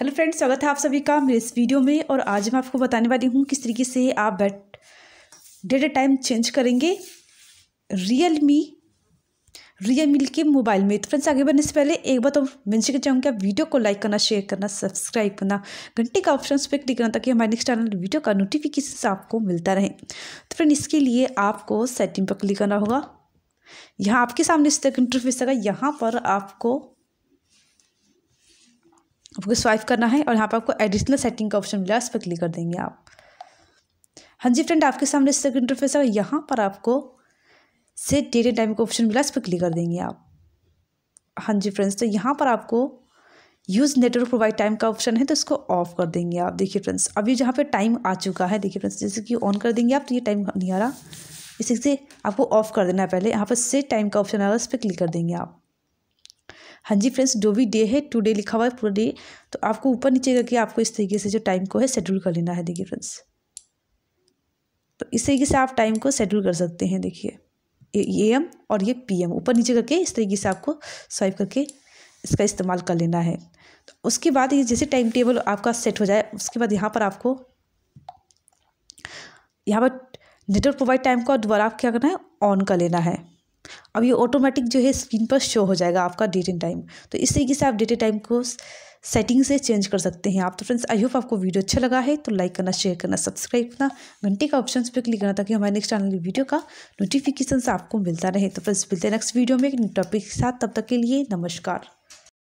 hello friends स्वागत है आप सभी का मेरे इस वीडियो में और आज मैं आपको बताने वाली हूँ किस तरीके से आप बैट डेटा टाइम चेंज करेंगे रियल मी रियल मी के मोबाइल में तो फ्रेंड्स आगे बढ़ने से पहले एक बार तो मैंशन कर चाहूँगी आप वीडियो को लाइक करना शेयर करना सब्सक्राइब करना घंटे का ऑप्शन पर क्लिक करना ताकि हमारे नेक्स्ट चैनल वीडियो का नोटिफिकेशन आपको मिलता रहे तो फ्रेंड इसके लिए आपको सेटिंग पर क्लिक करना होगा यहाँ आपके सामने इस तक इंटरफेस आएगा यहाँ पर आपको आपको स्वाइप करना हाँ है और यहाँ पर आपको एडिशनल सेटिंग का ऑप्शन मिला इस पर क्लिक कर देंगे आप हाँ जी फ्रेंड आपके सामने इस इंटरफेस है यहाँ पर आपको से डेट एंड टाइम का ऑप्शन मिला इस पर क्लिक कर देंगे आप हाँ जी फ्रेंड्स तो यहाँ पर आपको यूज़ नेटवर्क प्रोवाइड टाइम का ऑप्शन है तो इसको ऑफ कर देंगे आप देखिए फ्रेंड्स अभी जहाँ पर टाइम आ चुका है देखिए फ्रेंड्स जैसे कि ऑन कर देंगे आप तो ये टाइम नहीं आ रहा इसी से आपको ऑफ कर देना है पहले यहाँ पर से टाइम का ऑप्शन आ रहा है इस पर क्लिक कर देंगे आप हाँ जी फ्रेंड्स जो भी डे है टू डे लिखा हुआ है पूरा डे तो आपको ऊपर नीचे करके आपको इस तरीके से जो टाइम को है शेड्यूल कर लेना है देखिए फ्रेंड्स तो इस तरीके से आप टाइम को शेड्यूल कर सकते हैं देखिए ए एम और ये पी एम ऊपर नीचे करके इस तरीके से आपको स्वाइप करके इसका इस्तेमाल कर लेना है तो उसके बाद ये जैसे टाइम टेबल आपका सेट हो जाए उसके बाद यहाँ पर आपको यहाँ पर नेटवर्क प्रोवाइड टाइम को दोबारा आप क्या करना है ऑन कर लेना है अब ये ऑटोमेटिक जो है स्क्रीन पर शो हो जाएगा आपका डेट एंड टाइम तो इस तरीके से आप डेट एंड टाइम को सेटिंग से चेंज कर सकते हैं आप तो फ्रेंड्स आई होप आपको वीडियो अच्छा लगा है तो लाइक करना शेयर करना सब्सक्राइब करना घंटे का ऑप्शन पर क्लिक करना ताकि हमारे नेक्स्ट चैनल की वीडियो का नोटिफिकेशन आपको मिलता रहे तो फ्रेंड्स मिलते हैं नेक्स्ट वीडियो में एक टॉपिक के साथ तब तक के लिए नमस्कार